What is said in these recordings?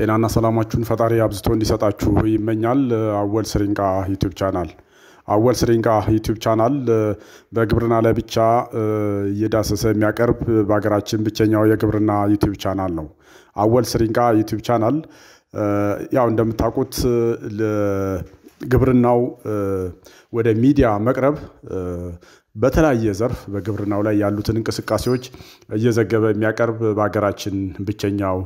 ጤናና ሰላማችሁን ፈጣሪ አብዝቶ እንዲሰጣችሁ ይመኛል። አወል ስሪንቃ ዩቱብ ቻናል አወል ስሪንቃ ዩቱብ ቻናል በግብርና ላይ ብቻ እየዳሰሰ የሚያቀርብ በሀገራችን ብቸኛው የግብርና ዩቱብ ቻናል ነው። አወል ስሪንቃ ዩቱብ ቻናል ያው እንደምታውቁት ግብርናው ወደ ሚዲያ መቅረብ በተለያየ ዘርፍ በግብርናው ላይ ያሉትን እንቅስቃሴዎች እየዘገበ የሚያቀርብ በሀገራችን ብቸኛው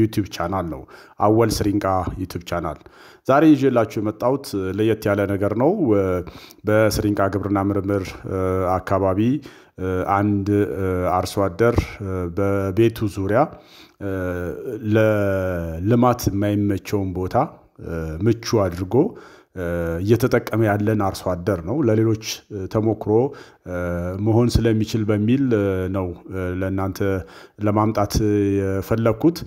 ዩቲዩብ ቻናል ነው፣ አወል ስሪንቃ ዩቲዩብ ቻናል። ዛሬ ይዤላችሁ የመጣሁት ለየት ያለ ነገር ነው። በስሪንቃ ግብርና ምርምር አካባቢ አንድ አርሶ አደር በቤቱ ዙሪያ ለልማት የማይመቸውን ቦታ ምቹ አድርጎ እየተጠቀመ ያለን አርሶ አደር ነው። ለሌሎች ተሞክሮ መሆን ስለሚችል በሚል ነው ለእናንተ ለማምጣት የፈለግኩት።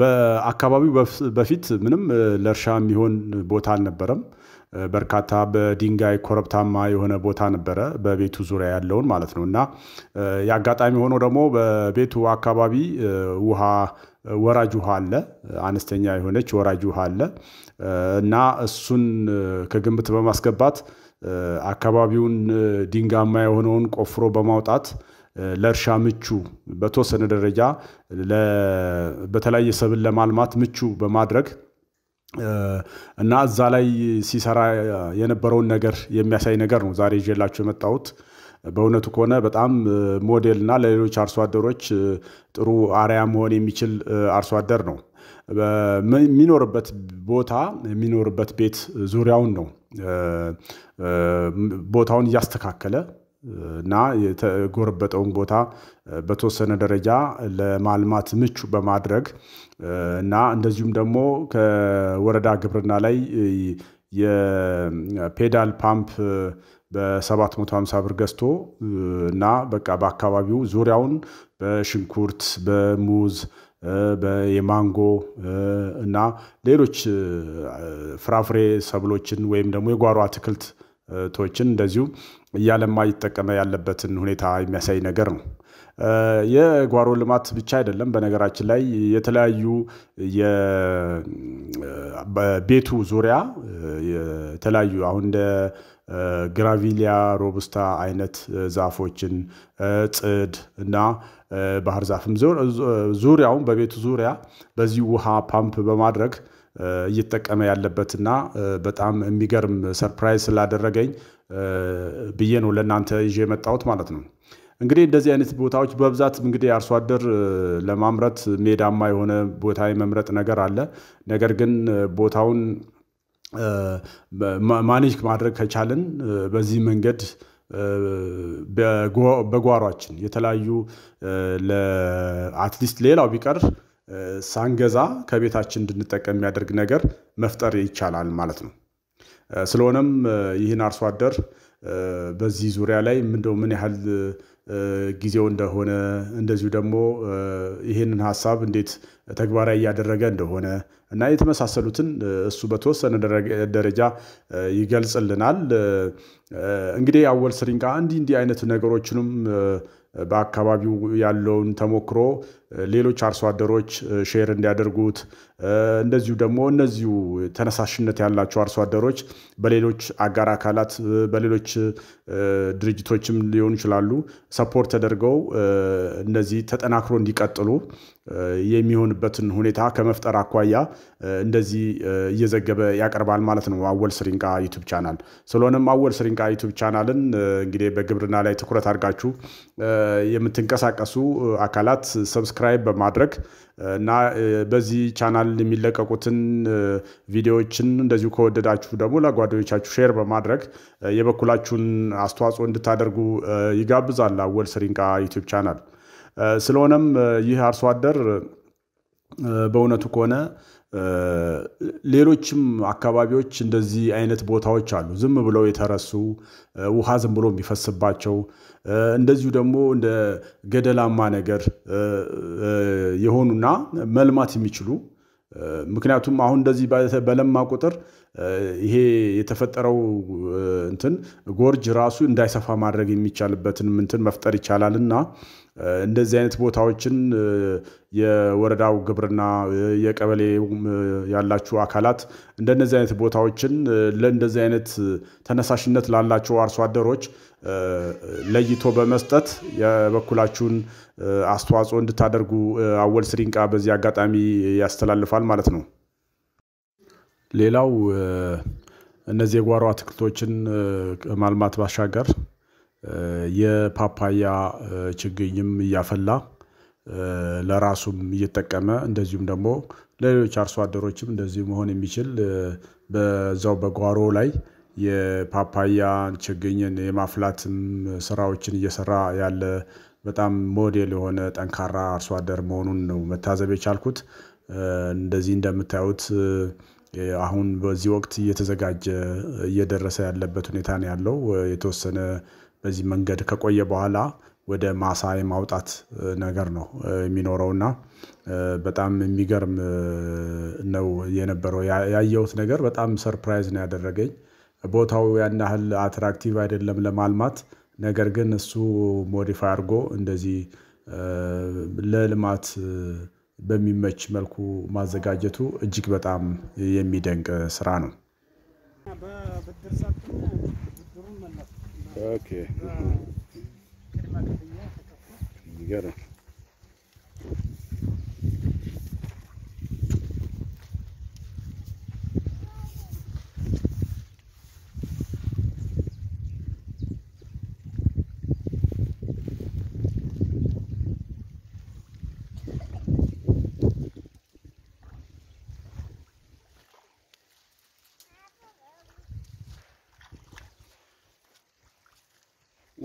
በአካባቢው በፊት ምንም ለእርሻ የሚሆን ቦታ አልነበረም። በርካታ በድንጋይ ኮረብታማ የሆነ ቦታ ነበረ፣ በቤቱ ዙሪያ ያለውን ማለት ነው። እና የአጋጣሚ ሆኖ ደግሞ በቤቱ አካባቢ ውሃ ወራጅ ውሃ አለ፣ አነስተኛ የሆነች ወራጅ ውሃ አለ። እና እሱን ከግምት በማስገባት አካባቢውን ድንጋማ የሆነውን ቆፍሮ በማውጣት ለእርሻ ምቹ በተወሰነ ደረጃ በተለያየ ሰብል ለማልማት ምቹ በማድረግ እና እዛ ላይ ሲሰራ የነበረውን ነገር የሚያሳይ ነገር ነው ዛሬ ይዤላችሁ የመጣሁት። በእውነቱ ከሆነ በጣም ሞዴል እና ለሌሎች አርሶ አደሮች ጥሩ አርያ መሆን የሚችል አርሶ አደር ነው። የሚኖርበት ቦታ የሚኖርበት ቤት ዙሪያውን ነው ቦታውን እያስተካከለ እና የተጎረበጠውን ቦታ በተወሰነ ደረጃ ለማልማት ምቹ በማድረግ እና እንደዚሁም ደግሞ ከወረዳ ግብርና ላይ የፔዳል ፓምፕ በ750 ብር ገዝቶ እና በቃ በአካባቢው ዙሪያውን በሽንኩርት፣ በሙዝ የማንጎ እና ሌሎች ፍራፍሬ ሰብሎችን ወይም ደግሞ የጓሮ አትክልቶችን እንደዚሁ እያለማ እየተጠቀመ ያለበትን ሁኔታ የሚያሳይ ነገር ነው። የጓሮ ልማት ብቻ አይደለም። በነገራችን ላይ የተለያዩ በቤቱ ዙሪያ የተለያዩ አሁን እንደ ግራቪሊያ ሮብስታ አይነት ዛፎችን ጽድ እና ባህር ዛፍም ዙሪያውን በቤቱ ዙሪያ በዚህ ውሃ ፓምፕ በማድረግ እየተጠቀመ ያለበትና በጣም የሚገርም ሰርፕራይዝ ስላደረገኝ ብዬ ነው ለእናንተ ይዤ የመጣሁት ማለት ነው። እንግዲህ እንደዚህ አይነት ቦታዎች በብዛት እንግዲህ አርሶ አደር ለማምረት ሜዳማ የሆነ ቦታ የመምረጥ ነገር አለ። ነገር ግን ቦታውን ማኔጅ ማድረግ ከቻልን በዚህ መንገድ በጓሯችን የተለያዩ አትሊስት ሌላው ቢቀር ሳንገዛ ከቤታችን እንድንጠቀም የሚያደርግ ነገር መፍጠር ይቻላል ማለት ነው። ስለሆነም ይህን አርሶ አደር በዚህ ዙሪያ ላይ ምንደው ምን ያህል ጊዜው እንደሆነ እንደዚሁ ደግሞ ይህንን ሀሳብ እንዴት ተግባራዊ እያደረገ እንደሆነ እና የተመሳሰሉትን እሱ በተወሰነ ደረጃ ይገልጽልናል። እንግዲህ አወል ስሪንቃ እንዲህ እንዲህ አይነት ነገሮችንም በአካባቢው ያለውን ተሞክሮ ሌሎች አርሶ አደሮች ሼር እንዲያደርጉት እንደዚሁ ደግሞ እነዚሁ ተነሳሽነት ያላቸው አርሶ አደሮች በሌሎች አጋር አካላት በሌሎች ድርጅቶችም ሊሆኑ ይችላሉ ሰፖርት ተደርገው እነዚህ ተጠናክሮ እንዲቀጥሉ የሚሆንበትን ሁኔታ ከመፍጠር አኳያ እንደዚህ እየዘገበ ያቀርባል ማለት ነው አወል ስሪንቃ ዩቱብ ቻናል። ስለሆነም አወል ስሪንቃ ዩቱብ ቻናልን እንግዲህ በግብርና ላይ ትኩረት አድርጋችሁ የምትንቀሳቀሱ አካላት ሰብስ ሰብስክራይብ በማድረግ እና በዚህ ቻናል የሚለቀቁትን ቪዲዮዎችን እንደዚሁ ከወደዳችሁ ደግሞ ለጓደኞቻችሁ ሼር በማድረግ የበኩላችሁን አስተዋጽኦ እንድታደርጉ ይጋብዛል አወል ስሪንቃ ዩቲዩብ ቻናል። ስለሆነም ይህ አርሶ አደር በእውነቱ ከሆነ ሌሎችም አካባቢዎች እንደዚህ አይነት ቦታዎች አሉ። ዝም ብለው የተረሱ ውሃ ዝም ብሎ የሚፈስባቸው እንደዚሁ ደግሞ እንደ ገደላማ ነገር የሆኑና መልማት የሚችሉ ምክንያቱም አሁን እንደዚህ በለማ ቁጥር ይሄ የተፈጠረው እንትን ጎርጅ ራሱ እንዳይሰፋ ማድረግ የሚቻልበትን ምንትን መፍጠር ይቻላል እና እንደዚህ አይነት ቦታዎችን የወረዳው ግብርና የቀበሌ ያላችሁ አካላት እንደነዚህ አይነት ቦታዎችን ለእንደዚህ አይነት ተነሳሽነት ላላቸው አርሶ አደሮች ለይቶ በመስጠት የበኩላችሁን አስተዋጽኦ እንድታደርጉ አወል ስሪንቃ በዚህ አጋጣሚ ያስተላልፋል ማለት ነው። ሌላው እነዚህ የጓሮ አትክልቶችን ከማልማት ባሻገር የፓፓያ ችግኝም እያፈላ ለራሱም እየጠቀመ እንደዚሁም ደግሞ ለሌሎች አርሶ አደሮችም እንደዚሁ መሆን የሚችል በዛው በጓሮ ላይ የፓፓያን ችግኝን የማፍላትም ስራዎችን እየሰራ ያለ በጣም ሞዴል የሆነ ጠንካራ አርሶ አደር መሆኑን ነው መታዘብ የቻልኩት። እንደዚህ እንደምታዩት አሁን በዚህ ወቅት እየተዘጋጀ እየደረሰ ያለበት ሁኔታ ነው ያለው። የተወሰነ በዚህ መንገድ ከቆየ በኋላ ወደ ማሳ የማውጣት ነገር ነው የሚኖረው እና በጣም የሚገርም ነው የነበረው። ያየሁት ነገር በጣም ሰርፕራይዝ ነው ያደረገኝ። ቦታው ያን ያህል አትራክቲቭ አይደለም ለማልማት። ነገር ግን እሱ ሞዲፋይ አድርጎ እንደዚህ ለልማት በሚመች መልኩ ማዘጋጀቱ እጅግ በጣም የሚደንቅ ስራ ነው። ኦኬ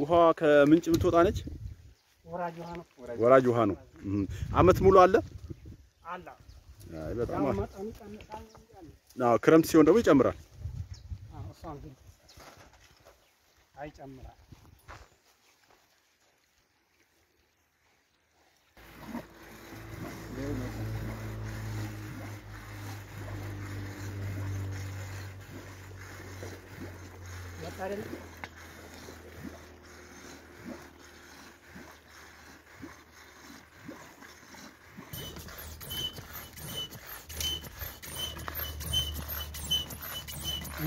ውሃ ከምንጭ የምትወጣ ነች? ወራጅ ውሃ ነው። አመት ሙሉ አለ አለ። አይ በጣም አዎ። ክረምት ሲሆን ደግሞ ይጨምራል። አይጨምራል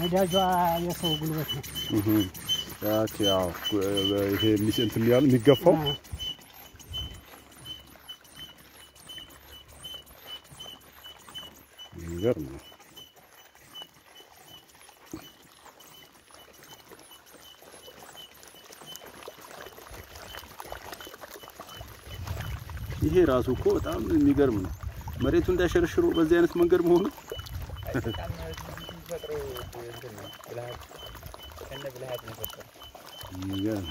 ነዳጇ የሰው ጉልበት ነው። ይሄ እንትን ያሉ የሚገፋው ነገር ነው። ይሄ ራሱ እኮ በጣም የሚገርም ነው። መሬቱ እንዳሸረሽሮ በዚህ አይነት መንገድ መሆኑ የተፈጥሮ እንትን ነው ብልሃት ከነ ብልሃት ነው የፈጠረው።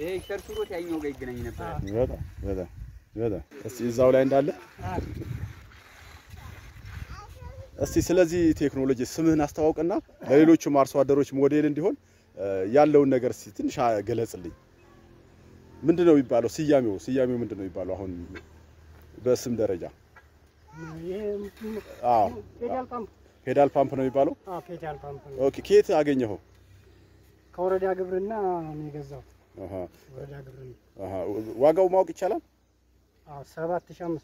ይሄ ሸርሽሮት ያኛው ጋር ይገናኝ ነበር። በጣም በጣም በጣም እስቲ እዛው ላይ እንዳለ እስቲ ስለዚህ ቴክኖሎጂ ስምህን አስተዋውቅና ለሌሎቹም አርሶ አደሮች ሞዴል እንዲሆን ያለውን ነገር እስቲ ትንሽ ገለጽልኝ። ምንድን ነው የሚባለው? ስያሜው ስያሜው ምንድን ነው የሚባለው? አሁን በስም ደረጃ አዎ ፔዳል ፓምፕ ነው የሚባለው? አዎ ፔዳል ፓምፕ ነው። ኦኬ፣ ከየት አገኘኸው? ከወረዳ ግብርና ነው የገዛው። አሃ፣ ወረዳ ግብርና። አሃ፣ ዋጋው ማወቅ ይቻላል? ብር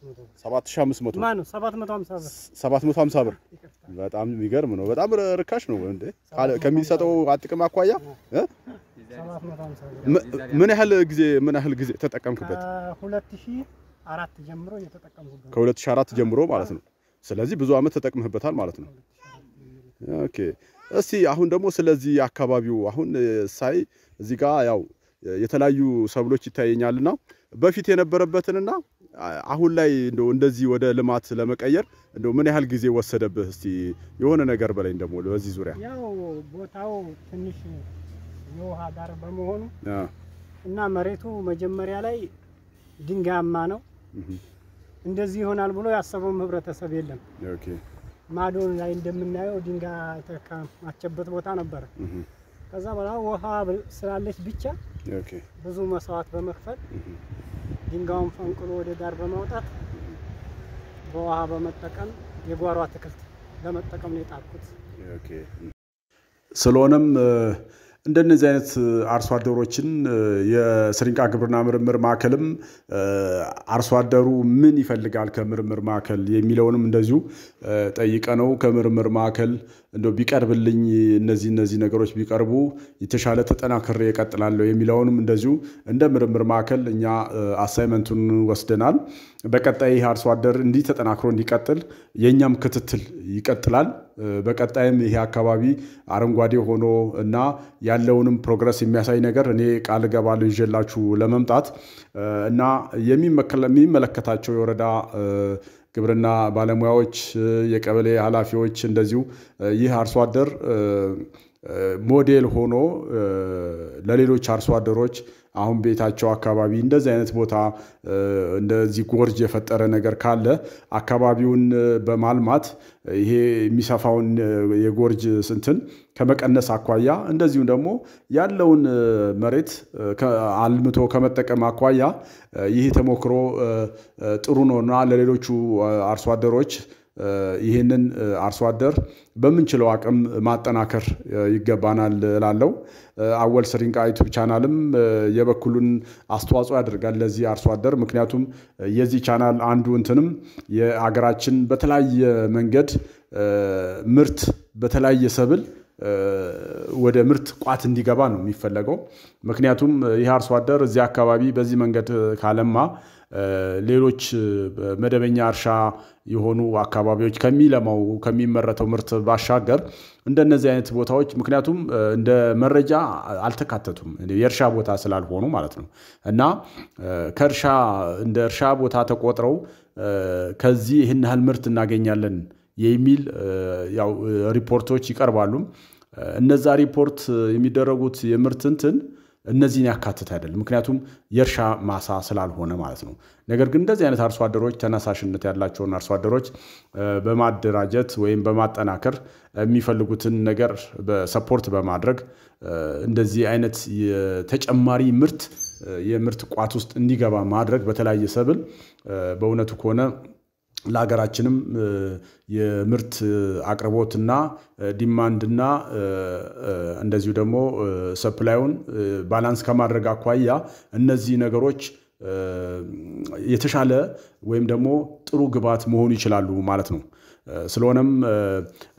በጣም የሚገርም ነው። በጣም ርካሽ ነው እንዴ ከሚሰጠው አጥቅም አኳያ ምን ያህል ጊዜ ምን ያህል ጊዜ ተጠቀምክበት? ከ2004 ጀምሮ ማለት ነው። ስለዚህ ብዙ አመት ተጠቅምህበታል ማለት ነው። ኦኬ። እስቲ አሁን ደግሞ ስለዚህ አካባቢው አሁን ሳይ እዚህ ጋር ያው የተለያዩ ሰብሎች ይታየኛልና በፊት የነበረበትንና አሁን ላይ እንደ እንደዚህ ወደ ልማት ለመቀየር እንደ ምን ያህል ጊዜ ወሰደብህ? እስቲ የሆነ ነገር በላይ ደግሞ በዚህ ዙሪያ። ያው ቦታው ትንሽ የውሃ ዳር በመሆኑ እና መሬቱ መጀመሪያ ላይ ድንጋያማ ነው። እንደዚህ ይሆናል ብሎ ያሰበውም ህብረተሰብ የለም። ማዶ ላይ እንደምናየው ድንጋይ ተከማቸበት ቦታ ነበረ። ከዛ በኋላ ውሃ ስላለች ብቻ ብዙ መስዋዕት በመክፈል ድንጋዩን ፈንቅሎ ወደ ዳር በማውጣት በውሃ በመጠቀም የጓሮ አትክልት ለመጠቀም ነው የጣርኩት። ስለሆነም እንደነዚህ አይነት አርሶ አደሮችን የስሪንቃ ግብርና ምርምር ማዕከልም አርሶ አደሩ ምን ይፈልጋል ከምርምር ማዕከል የሚለውንም እንደዚሁ ጠይቀ ነው ከምርምር ማዕከል እንደ ቢቀርብልኝ እነዚህ እነዚህ ነገሮች ቢቀርቡ የተሻለ ተጠናክሬ እቀጥላለሁ የሚለውንም እንደዚሁ እንደ ምርምር ማዕከል እኛ አሳይመንቱን ወስደናል። በቀጣይ ይህ አርሶ አደር እንዲህ ተጠናክሮ እንዲቀጥል የእኛም ክትትል ይቀጥላል። በቀጣይም ይሄ አካባቢ አረንጓዴ ሆኖ እና ያለውንም ፕሮግረስ የሚያሳይ ነገር እኔ ቃል እገባለሁ ይዤላችሁ ለመምጣት እና የሚመለከታቸው የወረዳ ግብርና ባለሙያዎች፣ የቀበሌ ኃላፊዎች እንደዚሁ ይህ አርሶ አደር ሞዴል ሆኖ ለሌሎች አርሶ አደሮች አሁን ቤታቸው አካባቢ እንደዚህ አይነት ቦታ እንደዚህ ጎርጅ የፈጠረ ነገር ካለ አካባቢውን በማልማት ይሄ የሚሰፋውን የጎርጅ ስንትን ከመቀነስ አኳያ እንደዚሁም ደግሞ ያለውን መሬት አልምቶ ከመጠቀም አኳያ ይህ ተሞክሮ ጥሩ ነውና ለሌሎቹ አርሶ አደሮች ይህንን አርሶ አደር በምንችለው አቅም ማጠናከር ይገባናል እላለሁ። አወል ስሪንቃ ዩቱብ ቻናልም የበኩሉን አስተዋጽኦ ያደርጋል ለዚህ አርሶ አደር። ምክንያቱም የዚህ ቻናል አንዱ እንትንም የአገራችን በተለያየ መንገድ ምርት በተለያየ ሰብል ወደ ምርት ቋት እንዲገባ ነው የሚፈለገው። ምክንያቱም ይህ አርሶ አደር እዚህ አካባቢ በዚህ መንገድ ካለማ ሌሎች መደበኛ እርሻ የሆኑ አካባቢዎች ከሚለማው ከሚመረተው ምርት ባሻገር እንደነዚህ አይነት ቦታዎች ምክንያቱም እንደ መረጃ አልተካተቱም የእርሻ ቦታ ስላልሆኑ ማለት ነው እና ከእርሻ እንደ እርሻ ቦታ ተቆጥረው ከዚህ ይህን ያህል ምርት እናገኛለን የሚል ያው ሪፖርቶች ይቀርባሉ። እነዛ ሪፖርት የሚደረጉት የምርት እንትን እነዚህን ያካትት አይደለም። ምክንያቱም የእርሻ ማሳ ስላልሆነ ማለት ነው። ነገር ግን እንደዚህ አይነት አርሶ አደሮች ተነሳሽነት ያላቸውን አርሶ አደሮች በማደራጀት ወይም በማጠናከር የሚፈልጉትን ነገር በሰፖርት በማድረግ እንደዚህ አይነት ተጨማሪ ምርት የምርት ቋት ውስጥ እንዲገባ ማድረግ በተለያየ ሰብል በእውነቱ ከሆነ ለሀገራችንም የምርት አቅርቦትና ዲማንድና እንደዚሁ ደግሞ ሰፕላዩን ባላንስ ከማድረግ አኳያ እነዚህ ነገሮች የተሻለ ወይም ደግሞ ጥሩ ግብዓት መሆኑ ይችላሉ ማለት ነው። ስለሆነም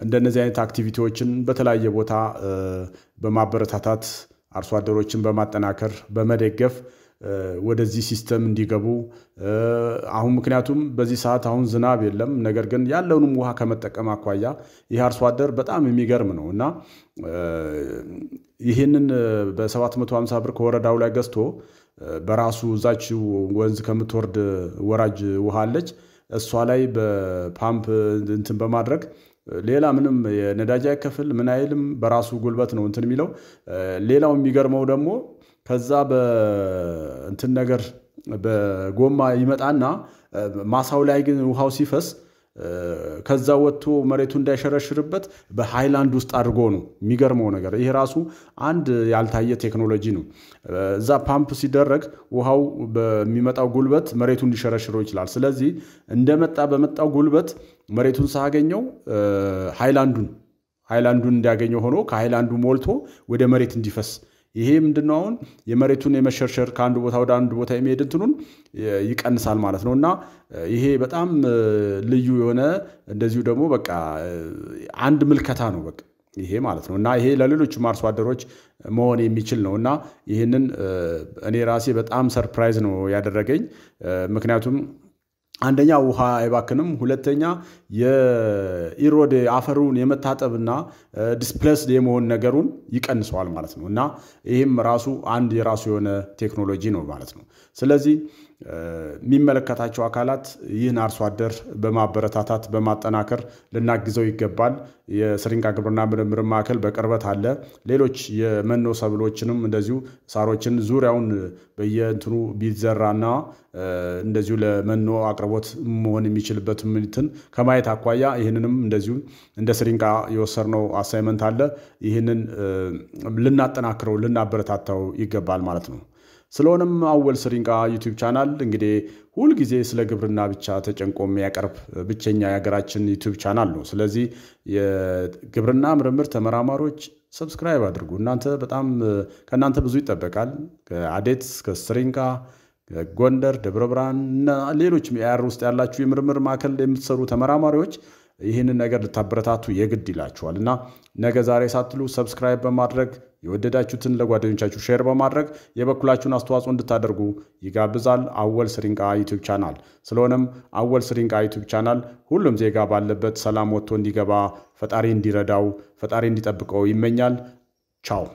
እንደነዚህ አይነት አክቲቪቲዎችን በተለያየ ቦታ በማበረታታት አርሶ አደሮችን በማጠናከር በመደገፍ ወደዚህ ሲስተም እንዲገቡ አሁን ምክንያቱም በዚህ ሰዓት አሁን ዝናብ የለም። ነገር ግን ያለውንም ውሃ ከመጠቀም አኳያ ይህ አርሶ አደር በጣም የሚገርም ነው እና ይህንን በ750 ብር ከወረዳው ላይ ገዝቶ በራሱ እዛች ወንዝ ከምትወርድ ወራጅ ውሃ አለች እሷ ላይ በፓምፕ እንትን በማድረግ ሌላ ምንም የነዳጅ አይከፍል ምን አይልም። በራሱ ጉልበት ነው እንትን የሚለው። ሌላው የሚገርመው ደግሞ ከዛ በእንትን ነገር በጎማ ይመጣና ማሳው ላይ ግን ውሃው ሲፈስ ከዛ ወጥቶ መሬቱ እንዳይሸረሽርበት በሃይላንድ ውስጥ አድርጎ ነው። የሚገርመው ነገር ይሄ ራሱ አንድ ያልታየ ቴክኖሎጂ ነው። እዛ ፓምፕ ሲደረግ ውሃው በሚመጣው ጉልበት መሬቱን ሊሸረሽረው ይችላል። ስለዚህ እንደመጣ በመጣው ጉልበት መሬቱን ሳገኘው ሃይላንዱን ሃይላንዱን እንዲያገኘው ሆኖ ከሃይላንዱ ሞልቶ ወደ መሬት እንዲፈስ ይሄ ምንድነው አሁን የመሬቱን የመሸርሸር ከአንድ ቦታ ወደ አንድ ቦታ የሚሄድ እንትኑን ይቀንሳል ማለት ነው እና ይሄ በጣም ልዩ የሆነ እንደዚሁ ደግሞ በቃ አንድ ምልከታ ነው በቃ ይሄ ማለት ነው እና ይሄ ለሌሎችም አርሶ አደሮች መሆን የሚችል ነው እና ይህንን እኔ ራሴ በጣም ሰርፕራይዝ ነው ያደረገኝ ምክንያቱም አንደኛ ውሃ አይባክንም፣ ሁለተኛ የኢሮድ አፈሩን የመታጠብና ዲስፕለስ የመሆን ነገሩን ይቀንሰዋል ማለት ነው እና ይህም ራሱ አንድ የራሱ የሆነ ቴክኖሎጂ ነው ማለት ነው። ስለዚህ የሚመለከታቸው አካላት ይህን አርሶ አደር በማበረታታት በማጠናከር ልናግዘው ይገባል። የስሪንቃ ግብርና ምርምር ማዕከል በቅርበት አለ። ሌሎች የመኖ ሰብሎችንም እንደዚሁ ሳሮችን ዙሪያውን በየእንትኑ ቢዘራና እንደዚሁ ለመኖ አቅርቦት መሆን የሚችልበት ምትን ከማየት አኳያ ይህንንም እንደዚሁ እንደ ስሪንቃ የወሰድነው አሳይመንት አለ። ይህንን ልናጠናክረው ልናበረታታው ይገባል ማለት ነው። ስለሆነም አወል ስሪንቃ ዩቲዩብ ቻናል እንግዲህ ሁልጊዜ ስለ ግብርና ብቻ ተጨንቆ የሚያቀርብ ብቸኛ የሀገራችን ዩቲዩብ ቻናል ነው። ስለዚህ የግብርና ምርምር ተመራማሪዎች ሰብስክራይብ አድርጉ። እናንተ በጣም ከእናንተ ብዙ ይጠበቃል። ከአዴት ስሪንቃ ጎንደር፣ ደብረ ብርሃን እና ሌሎች የአር ውስጥ ያላችሁ የምርምር ማዕከል የምትሰሩ ተመራማሪዎች ይህንን ነገር ልታበረታቱ የግድ ይላችኋል እና ነገ ዛሬ ሳትሉ ሰብስክራይብ በማድረግ የወደዳችሁትን ለጓደኞቻችሁ ሼር በማድረግ የበኩላችሁን አስተዋጽኦ እንድታደርጉ ይጋብዛል አወል ስሪንቃ ዩቲዩብ ቻናል። ስለሆነም አወል ስሪንቃ ዩቱብ ቻናል ሁሉም ዜጋ ባለበት ሰላም ወጥቶ እንዲገባ ፈጣሪ እንዲረዳው ፈጣሪ እንዲጠብቀው ይመኛል። ቻው